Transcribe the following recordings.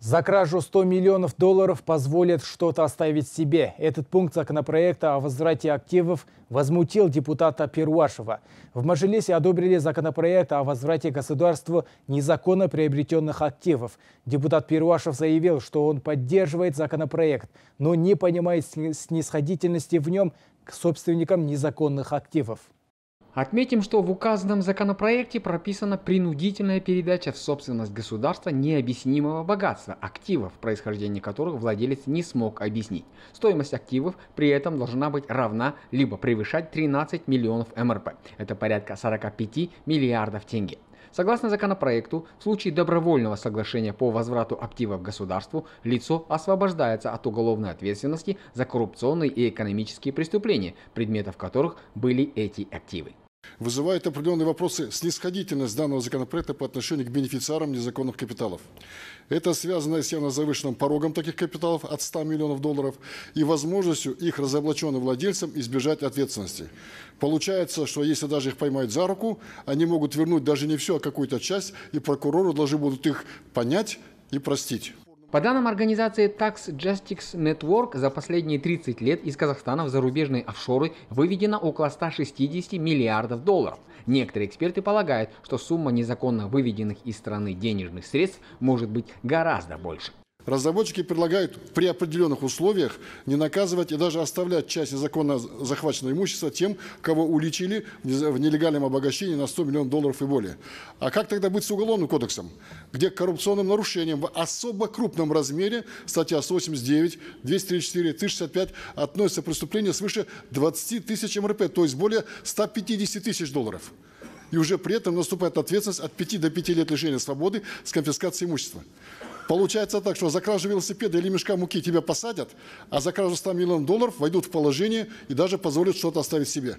За кражу 100 миллионов долларов позволят что-то оставить себе. Этот пункт законопроекта о возврате активов возмутил депутата Перуашева. В Мажилисе одобрили законопроект о возврате государству незаконно приобретенных активов. Депутат Перуашев заявил, что он поддерживает законопроект, но не понимает снисходительности в нем к собственникам незаконных активов. Отметим, что в указанном законопроекте прописана принудительная передача в собственность государства необъяснимого богатства, активов, происхождение которых владелец не смог объяснить. Стоимость активов при этом должна быть равна либо превышать 13 миллионов МРП, это порядка 45 миллиардов тенге. Согласно законопроекту, в случае добровольного соглашения по возврату активов государству, лицо освобождается от уголовной ответственности за коррупционные и экономические преступления, предметов которых были эти активы. Вызывает определенные вопросы снисходительность данного законопроекта по отношению к бенефициарам незаконных капиталов. Это связано с явно завышенным порогом таких капиталов от 100 миллионов долларов и возможностью их разоблаченным владельцам избежать ответственности. Получается, что если даже их поймают за руку, они могут вернуть даже не все, а какую-то часть, и прокуроры должны будут их понять и простить. По данным организации Tax Justice Network, за последние 30 лет из Казахстана в зарубежные офшоры выведено около 160 миллиардов долларов. Некоторые эксперты полагают, что сумма незаконно выведенных из страны денежных средств может быть гораздо больше. Разработчики предлагают при определенных условиях не наказывать и даже оставлять часть незаконно захваченного имущества тем, кого уличили в нелегальном обогащении на 100 миллионов долларов и более. А как тогда быть с Уголовным кодексом, где коррупционным нарушением в особо крупном размере, статья 189, 234, 1065, относится преступления свыше 20 тысяч МРП, то есть более 150 тысяч долларов и уже при этом наступает ответственность от 5 до 5 лет лишения свободы с конфискацией имущества. Получается так, что за кражу велосипеда или мешка муки тебя посадят, а за кражу 100 миллионов долларов войдут в положение и даже позволят что-то оставить себе.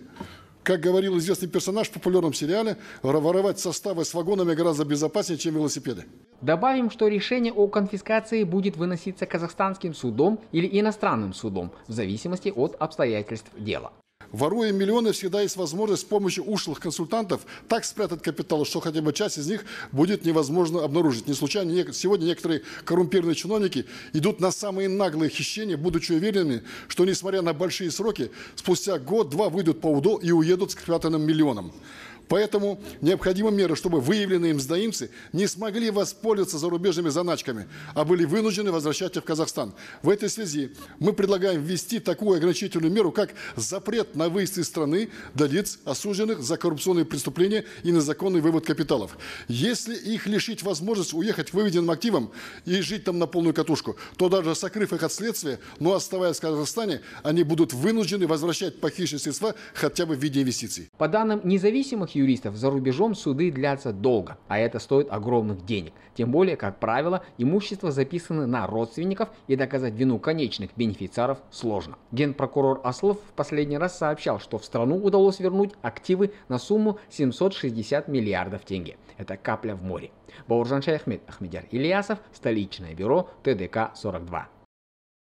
Как говорил известный персонаж в популярном сериале, воровать составы с вагонами гораздо безопаснее, чем велосипеды. Добавим, что решение о конфискации будет выноситься казахстанским судом или иностранным судом, в зависимости от обстоятельств дела. Воруя миллионы, всегда есть возможность с помощью ушлых консультантов так спрятать капитал, что хотя бы часть из них будет невозможно обнаружить. Не случайно сегодня некоторые коррумпированные чиновники идут на самые наглые хищения, будучи уверенными, что, несмотря на большие сроки, спустя год-два выйдут по УДО и уедут с крятанным миллионом. Поэтому необходимы меры, чтобы выявленные мздоимцы не смогли воспользоваться зарубежными заначками, а были вынуждены возвращаться в Казахстан. В этой связи мы предлагаем ввести такую ограничительную меру, как запрет на выезд из страны для лиц, осужденных за коррупционные преступления и незаконный вывод капиталов. Если их лишить возможности уехать выведенным активом и жить там на полную катушку, то даже сокрыв их от следствия, но оставаясь в Казахстане, они будут вынуждены возвращать похищенные средства хотя бы в виде инвестиций. По данным независимых юристов за рубежом суды длятся долго, а это стоит огромных денег. Тем более, как правило, имущество записано на родственников и доказать вину конечных бенефициаров сложно. Генпрокурор Ослов в последний раз сообщал, что в страну удалось вернуть активы на сумму 760 миллиардов тенге. Это капля в море. Бауржан Шайхмед Ахмедяр Ильясов, столичное бюро ТДК 42.